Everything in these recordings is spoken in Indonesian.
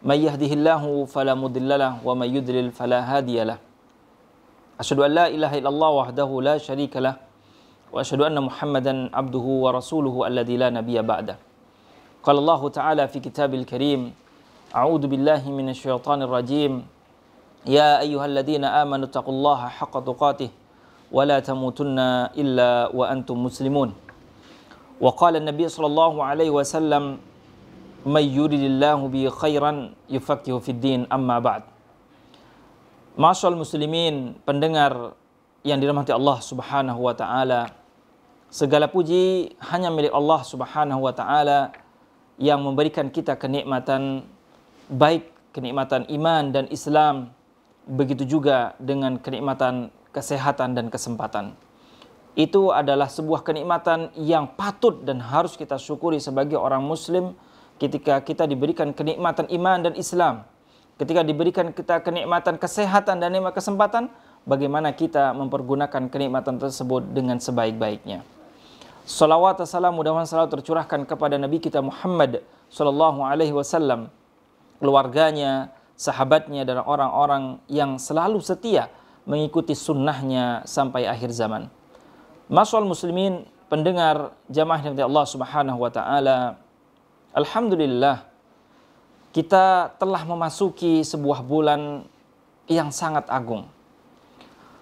من يهده الله فلا مضل له ومن يضلل فلا هادي له أشهد أن لا إله إلا الله وحده لا شريك له وأشهد أن محمدا عبده ورسوله الذي لا نبي بعده قال الله تعالى في كتاب الكريم أعوذ بالله من الشيطان الرجيم يا أيها الذين آمنوا اتقوا الله حق تقاته ولا تموتن إلا وأنتم مسلمون وقال النبي صلى الله عليه وسلم may bi khairan yufaqihu fid din amma ba'd. Masyal muslimin, pendengar yang dirahmati Allah Subhanahu wa taala. Segala puji hanya milik Allah Subhanahu wa taala yang memberikan kita kenikmatan baik kenikmatan iman dan Islam begitu juga dengan kenikmatan kesehatan dan kesempatan. Itu adalah sebuah kenikmatan yang patut dan harus kita syukuri sebagai orang muslim ketika kita diberikan kenikmatan iman dan Islam, ketika diberikan kita kenikmatan kesehatan dan nikmat kesempatan, bagaimana kita mempergunakan kenikmatan tersebut dengan sebaik-baiknya. Salawat dan salam mudah-mudahan selalu tercurahkan kepada Nabi kita Muhammad sallallahu alaihi wasallam, keluarganya, sahabatnya dan orang-orang yang selalu setia mengikuti sunnahnya sampai akhir zaman. Masal muslimin, pendengar jamaah yang Allah Subhanahu wa taala, Alhamdulillah, kita telah memasuki sebuah bulan yang sangat agung.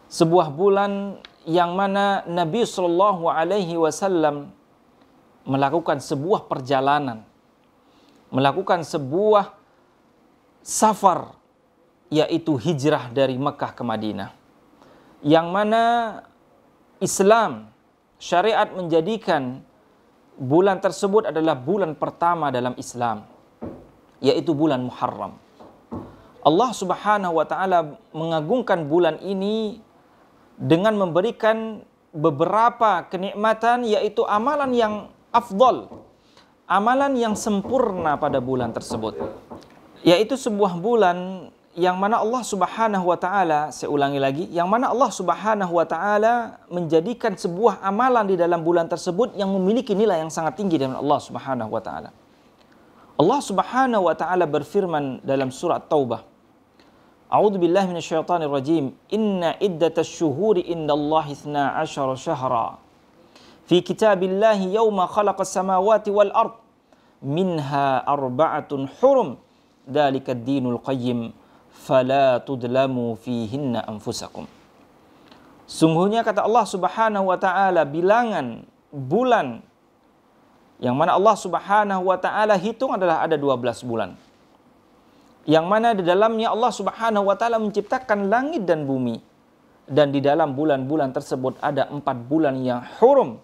Sebuah bulan yang mana Nabi Shallallahu Alaihi Wasallam melakukan sebuah perjalanan, melakukan sebuah safar, yaitu hijrah dari Mekah ke Madinah. Yang mana Islam syariat menjadikan bulan tersebut adalah bulan pertama dalam Islam, yaitu bulan Muharram. Allah Subhanahu wa taala mengagungkan bulan ini dengan memberikan beberapa kenikmatan yaitu amalan yang afdol, amalan yang sempurna pada bulan tersebut. Yaitu sebuah bulan yang mana Allah Subhanahu wa taala saya ulangi lagi yang mana Allah Subhanahu wa taala menjadikan sebuah amalan di dalam bulan tersebut yang memiliki nilai yang sangat tinggi dengan Allah Subhanahu wa taala. Allah Subhanahu wa taala berfirman dalam surah Taubah. A'udzu billahi minasyaitonir rajim. Inna iddatash-shuhuri indallahi 12 shahra. Fi kitabillahi yawma khalaqas samawati wal ard minha arba'atun hurum. Dalika ad-dinul qayyim. fala tudlamu fihinna anfusakum. Sungguhnya kata Allah Subhanahu wa taala bilangan bulan yang mana Allah Subhanahu wa taala hitung adalah ada 12 bulan. Yang mana di dalamnya Allah Subhanahu wa taala menciptakan langit dan bumi. Dan di dalam bulan-bulan tersebut ada empat bulan yang hurum.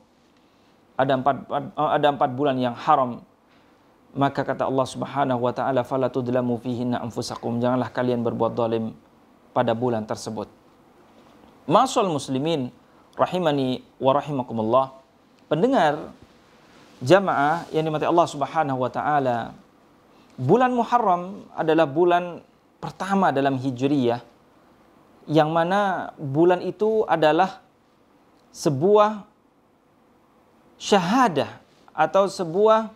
Ada empat, ada empat bulan yang haram maka kata Allah Subhanahu wa taala fala tudlamu fihinna anfusakum janganlah kalian berbuat zalim pada bulan tersebut. Masal muslimin rahimani wa rahimakumullah. Pendengar jamaah yang dimati Allah Subhanahu wa taala. Bulan Muharram adalah bulan pertama dalam Hijriyah yang mana bulan itu adalah sebuah syahadah atau sebuah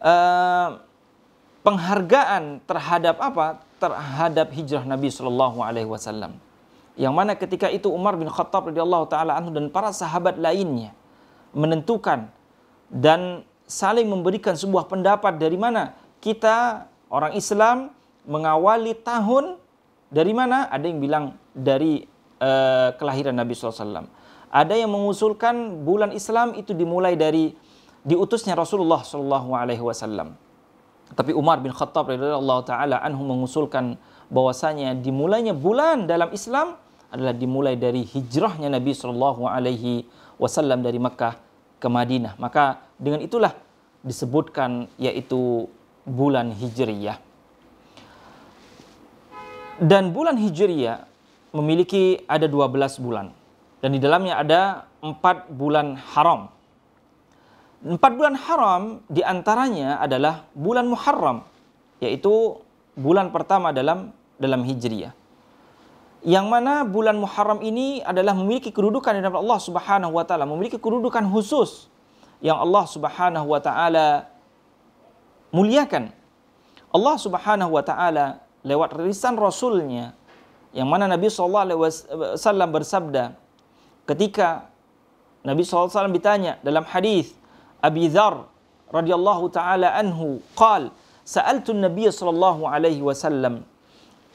Eh, penghargaan terhadap apa? Terhadap hijrah Nabi Shallallahu Alaihi Wasallam. Yang mana ketika itu Umar bin Khattab radhiyallahu taala anhu dan para sahabat lainnya menentukan dan saling memberikan sebuah pendapat dari mana kita orang Islam mengawali tahun dari mana? Ada yang bilang dari uh, kelahiran Nabi SAW. Ada yang mengusulkan bulan Islam itu dimulai dari diutusnya Rasulullah Shallallahu Alaihi Wasallam. Tapi Umar bin Khattab radhiyallahu taala anhu mengusulkan bahwasanya dimulainya bulan dalam Islam adalah dimulai dari hijrahnya Nabi Shallallahu Alaihi Wasallam dari Mekah ke Madinah. Maka dengan itulah disebutkan yaitu bulan Hijriyah. Dan bulan Hijriyah memiliki ada 12 bulan. Dan di dalamnya ada empat bulan haram. Empat bulan haram diantaranya adalah bulan Muharram, yaitu bulan pertama dalam dalam Hijriah. Yang mana bulan Muharram ini adalah memiliki kedudukan di Allah Subhanahu wa taala, memiliki kedudukan khusus yang Allah Subhanahu wa taala muliakan. Allah Subhanahu wa taala lewat lisan rasulnya yang mana Nabi sallallahu alaihi wasallam eh, bersabda ketika Nabi SAW ditanya dalam hadis Abi Dzar radhiyallahu taala anhu qal sa'altu an-nabiy sallallahu alaihi wasallam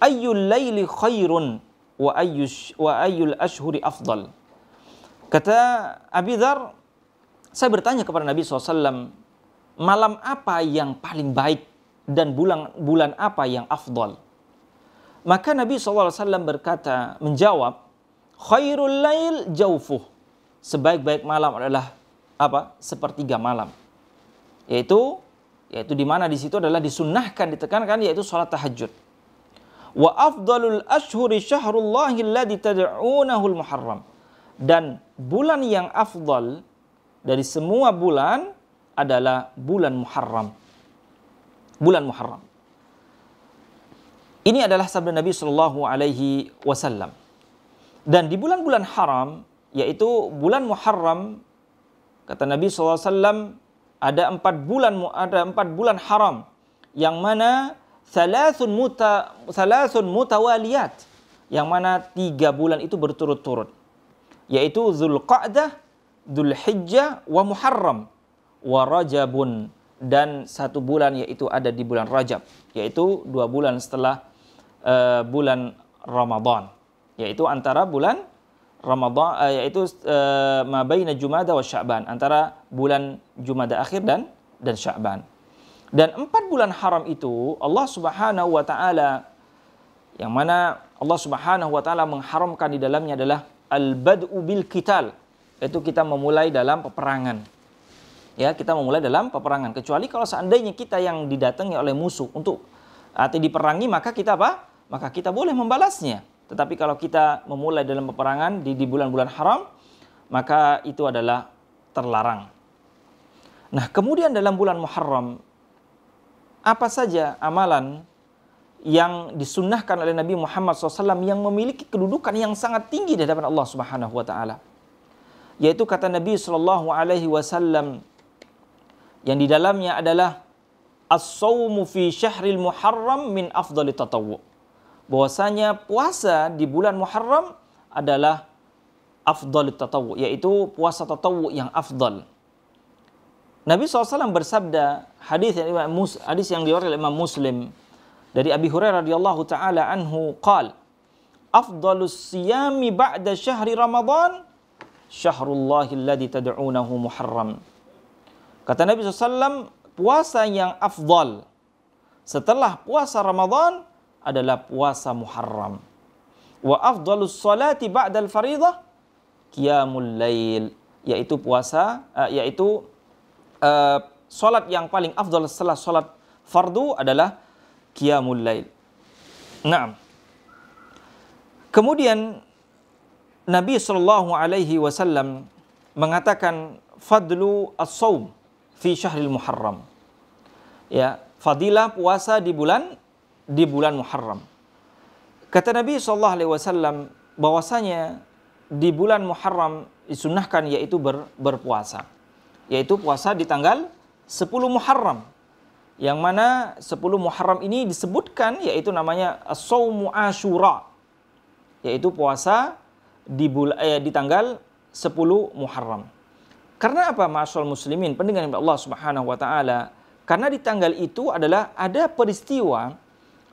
ayyul laili khairun wa ayyush wa ayyul kata Abi saya bertanya kepada Nabi SAW malam apa yang paling baik dan bulan bulan apa yang afdol? maka Nabi SAW berkata menjawab khairul lail jaufuh sebaik-baik malam adalah apa sepertiga malam yaitu yaitu di mana di situ adalah disunnahkan ditekankan yaitu sholat tahajud wa afdalul ashhuri syahrullahi alladhi muharram dan bulan yang afdal dari semua bulan adalah bulan Muharram. Bulan Muharram. Ini adalah sabda Nabi Shallallahu Alaihi Wasallam. Dan di bulan-bulan haram, yaitu bulan Muharram Kata Nabi SAW, ada empat bulan ada empat bulan haram yang mana salasun muta salasun mutawaliyat yang mana tiga bulan itu berturut-turut yaitu Zulqa'dah, Zulhijjah, wa Muharram, wa Rajabun dan satu bulan yaitu ada di bulan Rajab yaitu dua bulan setelah uh, bulan Ramadan yaitu antara bulan Ramadan uh, yaitu uh, Jumada wa Sya'ban antara bulan Jumada akhir dan dan Sya'ban. Dan empat bulan haram itu Allah Subhanahu wa taala yang mana Allah Subhanahu wa taala mengharamkan di dalamnya adalah al-bad'u bil qital itu kita memulai dalam peperangan. Ya, kita memulai dalam peperangan kecuali kalau seandainya kita yang didatangi oleh musuh untuk atau diperangi maka kita apa? Maka kita boleh membalasnya. Tetapi kalau kita memulai dalam peperangan di, di bulan-bulan haram, maka itu adalah terlarang. Nah, kemudian dalam bulan Muharram, apa saja amalan yang disunnahkan oleh Nabi Muhammad SAW yang memiliki kedudukan yang sangat tinggi di hadapan Allah Subhanahu wa taala. Yaitu kata Nabi sallallahu alaihi wasallam yang di dalamnya adalah as-saumu fi syahril muharram min afdali tatawwu bahwasanya puasa di bulan Muharram adalah afdal tatawu, yaitu puasa tatawu yang afdal. Nabi SAW bersabda hadis yang Imam hadis yang diriwayatkan oleh Imam Muslim dari Abi Hurairah radhiyallahu taala anhu qal afdalus siyami ba'da syahri Ramadan syahrullahi alladhi tad'unahu Muharram. Kata Nabi SAW, puasa yang afdal setelah puasa Ramadan adalah puasa Muharram. Wa afdalus salati ba'dal faridah qiyamul lail yaitu puasa uh, yaitu uh, salat yang paling afdal setelah salat fardu adalah qiyamul lail. Naam. Kemudian Nabi sallallahu alaihi wasallam mengatakan fadlu as-saum fi syahril muharram. Ya, fadilah puasa di bulan di bulan Muharram. Kata Nabi Shallallahu Alaihi Wasallam bahwasanya di bulan Muharram disunahkan yaitu ber, berpuasa, yaitu puasa di tanggal 10 Muharram. Yang mana 10 Muharram ini disebutkan yaitu namanya Sawmu Ashura, yaitu puasa di, bulan, eh, di tanggal 10 Muharram. Karena apa masyal muslimin pendengar Allah Subhanahu wa taala? Karena di tanggal itu adalah ada peristiwa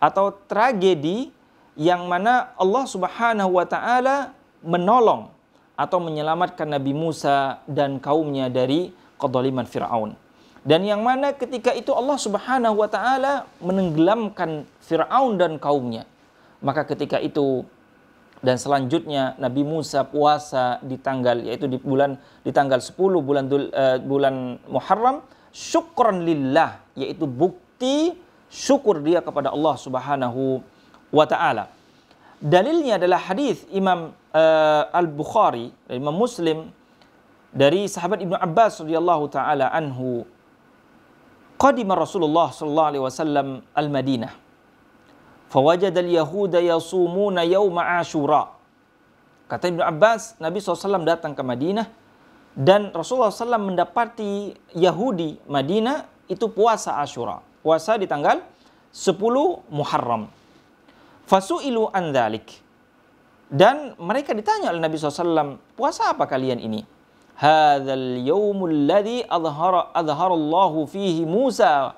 atau tragedi yang mana Allah Subhanahu wa taala menolong atau menyelamatkan Nabi Musa dan kaumnya dari kedoliman Firaun. Dan yang mana ketika itu Allah Subhanahu wa taala menenggelamkan Firaun dan kaumnya. Maka ketika itu dan selanjutnya Nabi Musa puasa di tanggal yaitu di bulan di tanggal 10 bulan uh, bulan Muharram syukran lillah yaitu bukti syukur dia kepada Allah Subhanahu wa taala. Dalilnya adalah hadis Imam uh, Al-Bukhari eh, Imam Muslim dari sahabat Ibnu Abbas radhiyallahu taala anhu qadima Rasulullah sallallahu alaihi wasallam al-Madinah fawajada al-yahuda yasumuna yawma Ashura kata Ibnu Abbas Nabi SAW datang ke Madinah dan Rasulullah SAW mendapati Yahudi Madinah itu puasa Ashura puasa di tanggal 10 Muharram. Fasu'ilu an dhalik. Dan mereka ditanya oleh Nabi SAW, puasa apa kalian ini? Hadzal yaumul ladzi adhara adharallahu fihi Musa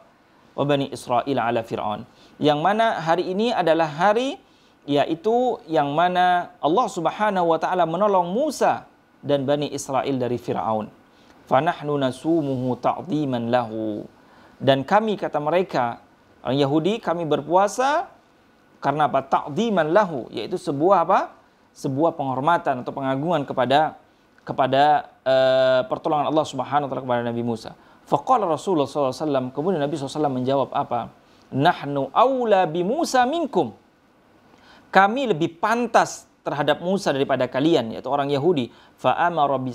wa Bani Israel ala Fir'aun. Yang mana hari ini adalah hari yaitu yang mana Allah Subhanahu wa taala menolong Musa dan Bani Israel dari Firaun. Fanahnu nasumuhu ta'dhiman lahu dan kami kata mereka, orang Yahudi kami berpuasa karena apa? takdiman lahu, yaitu sebuah apa? Sebuah penghormatan atau pengagungan kepada kepada uh, pertolongan Allah Subhanahu wa taala kepada Nabi Musa. Faqala Rasulullah SAW, kemudian Nabi SAW menjawab apa? Nahnu aula bi Musa minkum. Kami lebih pantas terhadap Musa daripada kalian, yaitu orang Yahudi. amara bi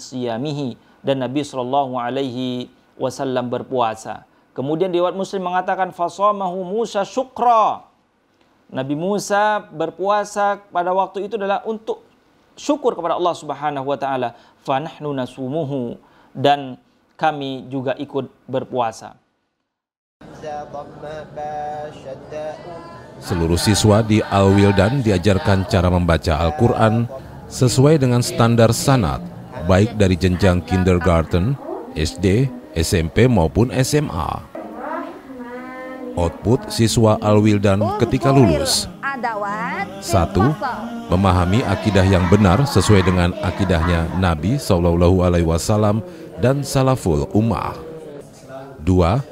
Dan Nabi Shallallahu Alaihi Wasallam berpuasa. Kemudian Dewan Muslim mengatakan fasamahu Musa syukra. Nabi Musa berpuasa pada waktu itu adalah untuk syukur kepada Allah Subhanahu wa taala. nahnu nasumuhu dan kami juga ikut berpuasa. Seluruh siswa di al dan diajarkan cara membaca Al-Quran sesuai dengan standar sanad baik dari jenjang kindergarten, SD, SMP maupun SMA. Output siswa Alwildan ketika lulus. 1. Memahami akidah yang benar sesuai dengan akidahnya Nabi Shallallahu Alaihi Wasallam dan Salaful Ummah. 2.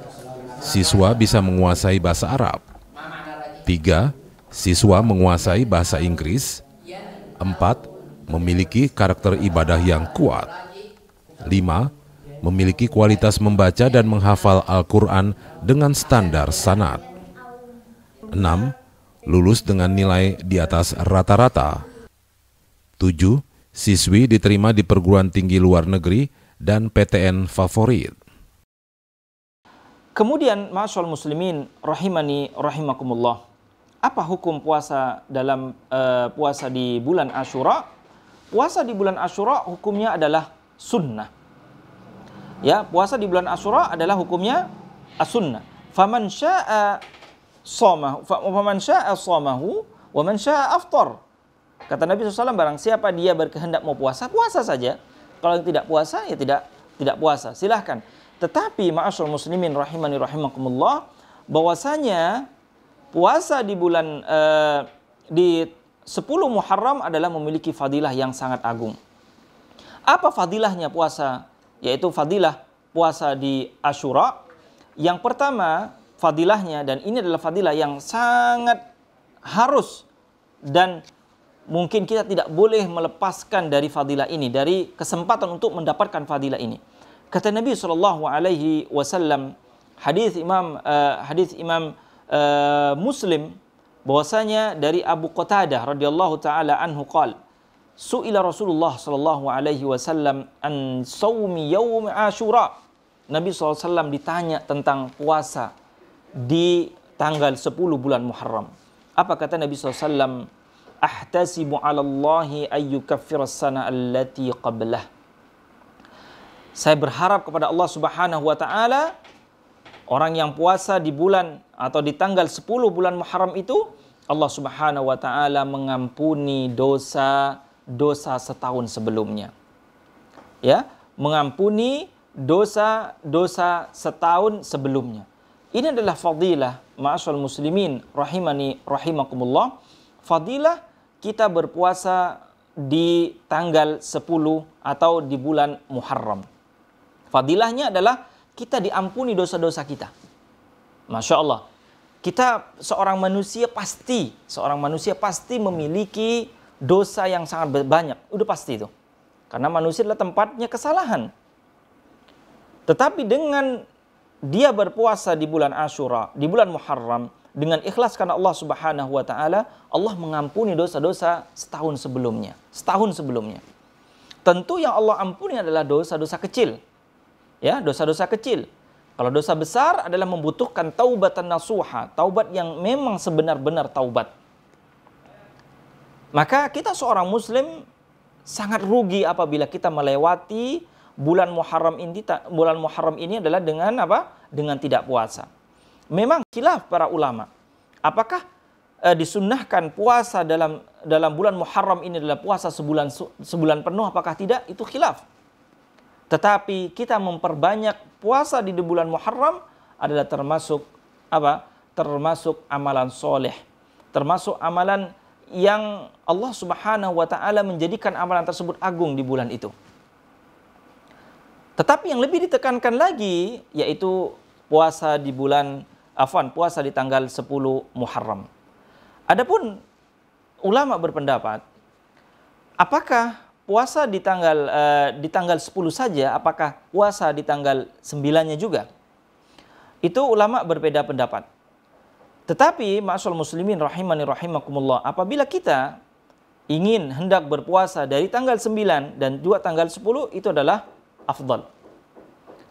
Siswa bisa menguasai bahasa Arab. 3. Siswa menguasai bahasa Inggris. Empat, Memiliki karakter ibadah yang kuat. 5 memiliki kualitas membaca dan menghafal Al-Quran dengan standar sanat. 6. Lulus dengan nilai di atas rata-rata. 7. Siswi diterima di perguruan tinggi luar negeri dan PTN favorit. Kemudian, masyal muslimin rahimani rahimakumullah. Apa hukum puasa dalam uh, puasa di bulan Ashura? Puasa di bulan Ashura hukumnya adalah sunnah Ya, puasa di bulan Asyura adalah hukumnya as-sunnah. Faman syaa somahu, faman syaa shomahu wa man syaa aftar. Kata Nabi SAW, barang siapa dia berkehendak mau puasa, puasa saja. Kalau yang tidak puasa, ya tidak tidak puasa. Silahkan. Tetapi ma'asyur muslimin rahimani rahimakumullah, bahwasanya puasa di bulan uh, di 10 Muharram adalah memiliki fadilah yang sangat agung. Apa fadilahnya puasa yaitu fadilah puasa di Ashura. Yang pertama, fadilahnya dan ini adalah fadilah yang sangat harus dan mungkin kita tidak boleh melepaskan dari fadilah ini, dari kesempatan untuk mendapatkan fadilah ini. Kata Nabi Shallallahu alaihi wasallam hadis Imam uh, hadis Imam uh, Muslim bahwasanya dari Abu Qatadah radhiyallahu taala anhu qala Su'ila Rasulullah sallallahu alaihi wasallam an saumi yaum Asyura. Nabi SAW ditanya tentang puasa di tanggal 10 bulan Muharram. Apa kata Nabi SAW? Ahtasibu ala Allahi ayyukaffir sana allati qablah. Saya berharap kepada Allah Subhanahu wa taala orang yang puasa di bulan atau di tanggal 10 bulan Muharram itu Allah Subhanahu wa taala mengampuni dosa dosa setahun sebelumnya. Ya, mengampuni dosa-dosa setahun sebelumnya. Ini adalah fadilah ma'asyal muslimin rahimani rahimakumullah. Fadilah kita berpuasa di tanggal 10 atau di bulan Muharram. Fadilahnya adalah kita diampuni dosa-dosa kita. Masya Allah. Kita seorang manusia pasti, seorang manusia pasti memiliki dosa yang sangat banyak. Udah pasti itu. Karena manusia adalah tempatnya kesalahan. Tetapi dengan dia berpuasa di bulan Ashura, di bulan Muharram, dengan ikhlas karena Allah Subhanahu wa taala, Allah mengampuni dosa-dosa setahun sebelumnya, setahun sebelumnya. Tentu yang Allah ampuni adalah dosa-dosa kecil. Ya, dosa-dosa kecil. Kalau dosa besar adalah membutuhkan taubatan nasuha, taubat yang memang sebenar-benar taubat. Maka kita seorang muslim sangat rugi apabila kita melewati bulan Muharram ini bulan Muharram ini adalah dengan apa? Dengan tidak puasa. Memang khilaf para ulama. Apakah e, disunnahkan puasa dalam dalam bulan Muharram ini adalah puasa sebulan sebulan penuh apakah tidak? Itu khilaf. Tetapi kita memperbanyak puasa di bulan Muharram adalah termasuk apa? Termasuk amalan soleh, termasuk amalan yang Allah Subhanahu wa taala menjadikan amalan tersebut agung di bulan itu. Tetapi yang lebih ditekankan lagi yaitu puasa di bulan Afan, puasa di tanggal 10 Muharram. Adapun ulama berpendapat apakah puasa di tanggal uh, di tanggal 10 saja apakah puasa di tanggal 9-nya juga? Itu ulama berbeda pendapat. Tetapi ma'asul muslimin rahimani rahimakumullah apabila kita ingin hendak berpuasa dari tanggal 9 dan juga tanggal 10 itu adalah afdal.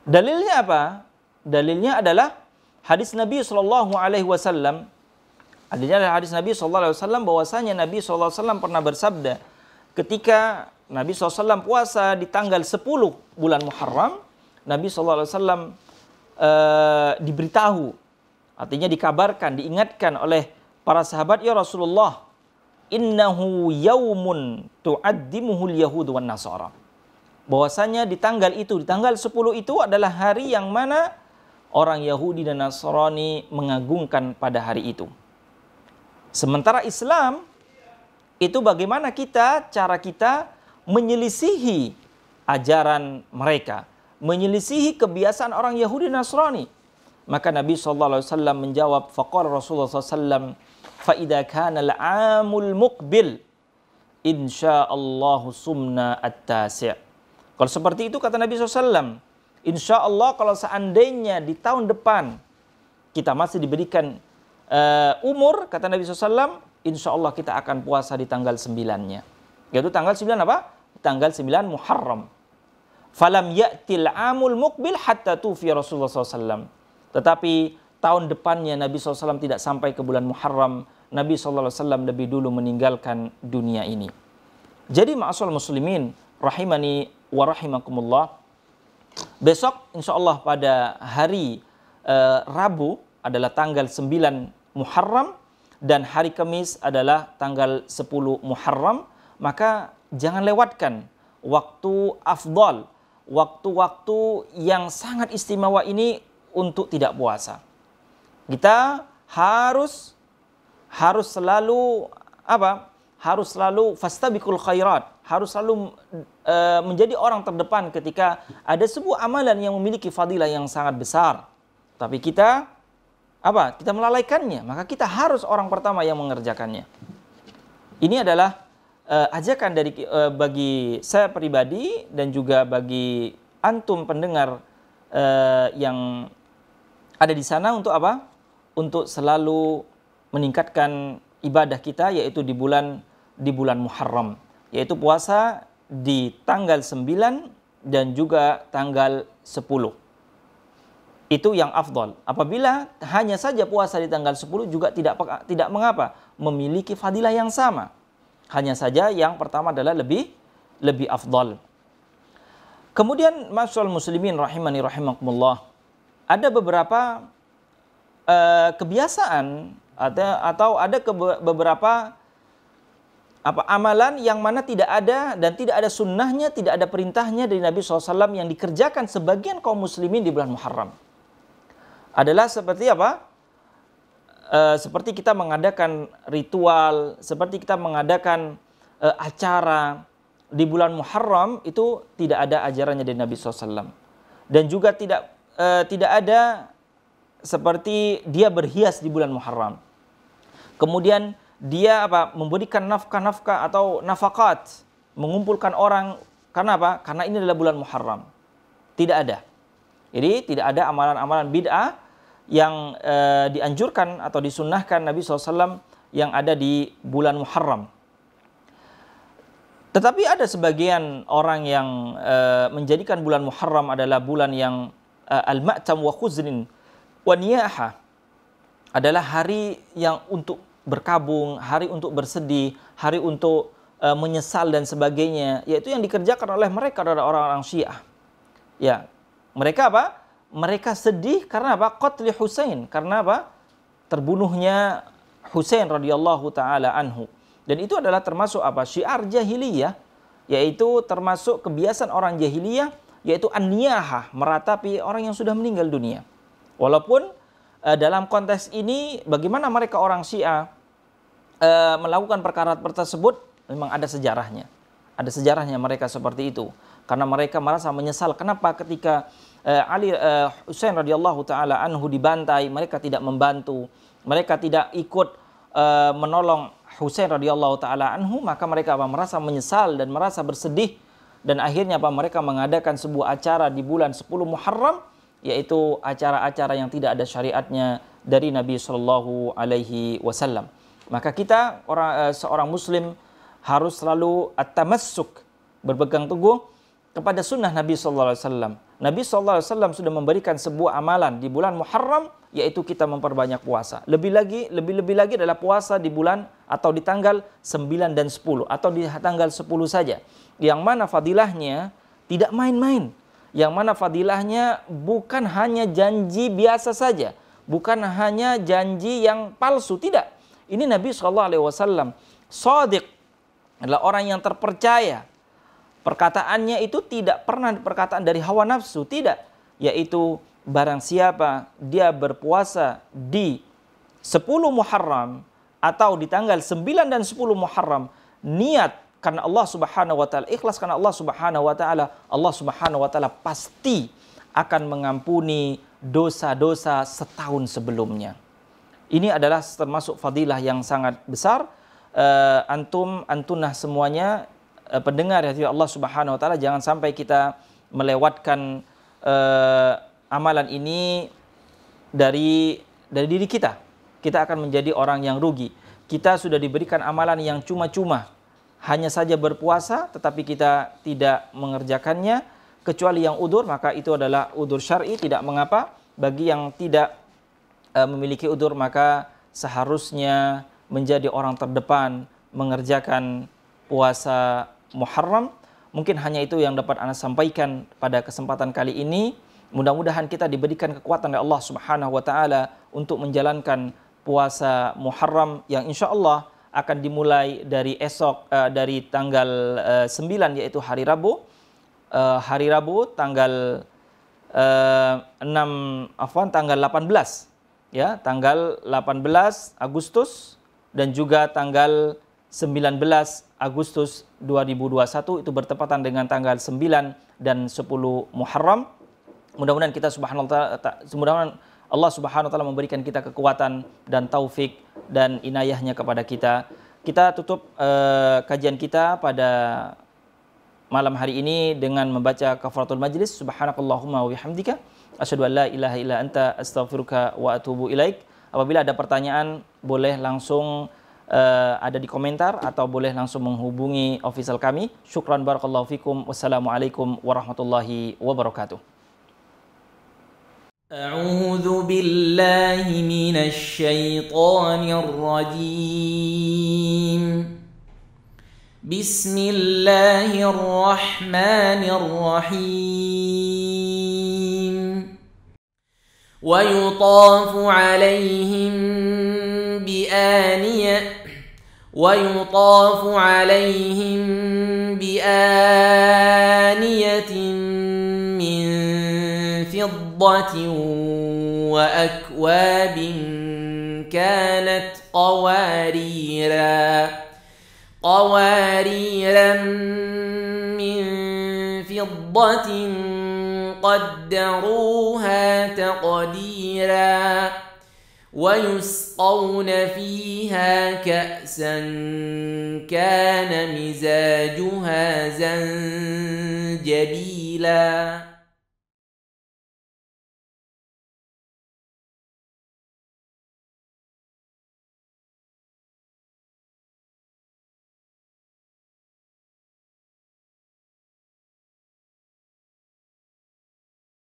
Dalilnya apa? Dalilnya adalah hadis Nabi Shallallahu alaihi wasallam. Adilnya adalah hadis Nabi Shallallahu alaihi wasallam bahwasanya Nabi Shallallahu alaihi wasallam pernah bersabda ketika Nabi SAW puasa di tanggal 10 bulan Muharram, Nabi SAW Wasallam eh, diberitahu Artinya dikabarkan, diingatkan oleh para sahabat, Ya Rasulullah, innahu yaumun tu'addimuhul yahud wan nasara. Bahwasanya di tanggal itu, di tanggal 10 itu adalah hari yang mana orang Yahudi dan Nasrani mengagungkan pada hari itu. Sementara Islam itu bagaimana kita, cara kita menyelisihi ajaran mereka, menyelisihi kebiasaan orang Yahudi dan Nasrani maka Nabi Alaihi Wasallam menjawab, faqala Rasulullah SAW, Fa'idha kana al-amul muqbil, insyaallah sumna at-tasi' Kalau seperti itu kata Nabi alaihi wasallam, Allah kalau seandainya di tahun depan kita masih diberikan uh, umur, kata Nabi alaihi wasallam, Allah kita akan puasa di tanggal 9-nya. Yaitu tanggal 9 apa? Tanggal 9 Muharram. Falam ya'til amul muqbil hatta tufi Rasulullah wasallam. Tetapi tahun depannya Nabi SAW tidak sampai ke bulan Muharram, Nabi SAW lebih dulu meninggalkan dunia ini. Jadi ma'asul muslimin, rahimani wa rahimakumullah, besok insya Allah pada hari e, Rabu adalah tanggal 9 Muharram, dan hari Kamis adalah tanggal 10 Muharram, maka jangan lewatkan waktu afdal waktu-waktu yang sangat istimewa ini untuk tidak puasa. Kita harus harus selalu apa? Harus selalu fastabiqul khairat, harus selalu uh, menjadi orang terdepan ketika ada sebuah amalan yang memiliki fadilah yang sangat besar. Tapi kita apa? Kita melalaikannya, maka kita harus orang pertama yang mengerjakannya. Ini adalah uh, ajakan dari uh, bagi saya pribadi dan juga bagi antum pendengar uh, yang ada di sana untuk apa? Untuk selalu meningkatkan ibadah kita yaitu di bulan di bulan Muharram, yaitu puasa di tanggal 9 dan juga tanggal 10. Itu yang afdol. Apabila hanya saja puasa di tanggal 10 juga tidak tidak mengapa, memiliki fadilah yang sama. Hanya saja yang pertama adalah lebih lebih afdol. Kemudian masyaallah muslimin rahimani rahimakumullah ada beberapa uh, kebiasaan atau, atau ada beberapa apa amalan yang mana tidak ada dan tidak ada sunnahnya, tidak ada perintahnya dari Nabi SAW yang dikerjakan sebagian kaum muslimin di bulan Muharram. Adalah seperti apa? E, seperti kita mengadakan ritual, seperti kita mengadakan e, acara di bulan Muharram itu tidak ada ajarannya dari Nabi SAW. Dan juga tidak uh, tidak ada seperti dia berhias di bulan Muharram. Kemudian dia apa memberikan nafkah-nafkah atau nafakat, mengumpulkan orang karena apa? Karena ini adalah bulan Muharram. Tidak ada. Jadi tidak ada amalan-amalan bid'ah yang e, dianjurkan atau disunnahkan Nabi SAW yang ada di bulan Muharram. Tetapi ada sebagian orang yang e, menjadikan bulan Muharram adalah bulan yang uh, al-ma'tam wa khuznin wa niyaha adalah hari yang untuk berkabung, hari untuk bersedih, hari untuk uh, menyesal dan sebagainya, yaitu yang dikerjakan oleh mereka adalah orang-orang Syiah. Ya. Mereka apa? Mereka sedih karena apa? Qatli Husain, karena apa? terbunuhnya Husain radhiyallahu taala anhu. Dan itu adalah termasuk apa? Syiar jahiliyah, yaitu termasuk kebiasaan orang jahiliyah yaitu an meratapi orang yang sudah meninggal dunia. Walaupun uh, dalam konteks ini bagaimana mereka orang Syiah uh, melakukan perkara tersebut memang ada sejarahnya. Ada sejarahnya mereka seperti itu karena mereka merasa menyesal kenapa ketika uh, Ali uh, Husain radhiyallahu taala anhu dibantai mereka tidak membantu, mereka tidak ikut menolong Husain radhiyallahu taala anhu maka mereka merasa menyesal dan merasa bersedih dan akhirnya apa mereka mengadakan sebuah acara di bulan 10 Muharram yaitu acara-acara yang tidak ada syariatnya dari Nabi sallallahu alaihi wasallam. Maka kita orang eh, seorang muslim harus selalu at-tamassuk berpegang teguh kepada sunnah Nabi sallallahu alaihi wasallam Nabi SAW sudah memberikan sebuah amalan di bulan Muharram, yaitu kita memperbanyak puasa. Lebih lagi, lebih-lebih lagi adalah puasa di bulan atau di tanggal 9 dan 10, atau di tanggal 10 saja. Yang mana fadilahnya tidak main-main. Yang mana fadilahnya bukan hanya janji biasa saja. Bukan hanya janji yang palsu, tidak. Ini Nabi SAW, sodik adalah orang yang terpercaya, Perkataannya itu tidak pernah perkataan dari hawa nafsu, tidak. Yaitu barang siapa dia berpuasa di 10 Muharram atau di tanggal 9 dan 10 Muharram niat karena Allah Subhanahu wa taala ikhlas karena Allah Subhanahu wa taala Allah Subhanahu wa taala pasti akan mengampuni dosa-dosa setahun sebelumnya. Ini adalah termasuk fadilah yang sangat besar. Uh, antum antunah semuanya uh, pendengar ya Allah Subhanahu wa taala jangan sampai kita melewatkan uh, amalan ini dari dari diri kita. Kita akan menjadi orang yang rugi. Kita sudah diberikan amalan yang cuma-cuma. Hanya saja berpuasa tetapi kita tidak mengerjakannya kecuali yang udur maka itu adalah udur syar'i tidak mengapa bagi yang tidak uh, memiliki udur maka seharusnya menjadi orang terdepan mengerjakan puasa Muharram. Mungkin hanya itu yang dapat Anda sampaikan pada kesempatan kali ini. Mudah-mudahan kita diberikan kekuatan oleh Allah Subhanahu wa taala untuk menjalankan puasa Muharram yang insya Allah akan dimulai dari esok eh, dari tanggal uh, eh, 9 yaitu hari Rabu. Uh, hari Rabu tanggal uh, 6 afwan tanggal 18 ya, tanggal 18 Agustus dan juga tanggal 19 Agustus 2021 itu bertepatan dengan tanggal 9 dan 10 Muharram. Mudah-mudahan kita subhanallah mudah-mudahan Allah Subhanahu wa taala memberikan kita kekuatan dan taufik dan inayahnya kepada kita. Kita tutup uh, kajian kita pada malam hari ini dengan membaca kafaratul majlis subhanakallahumma wa bihamdika asyhadu an la ilaha illa anta astaghfiruka wa atubu ilaik. Apabila ada pertanyaan boleh langsung uh, ada di komentar atau boleh langsung menghubungi official kami. Syukran barakallahu fikum. Wassalamualaikum warahmatullahi wabarakatuh. أعوذ بالله من الشيطان الرجيم بسم الله الرحمن الرحيم ويطاف عليهم بآنيه ويطاف عليهم بآنية من فضة وأكواب كانت قواريرا قواريرا من فضة قدروها تقديرا ويسقون فيها كأسا كان مزاجها زنجبيلاً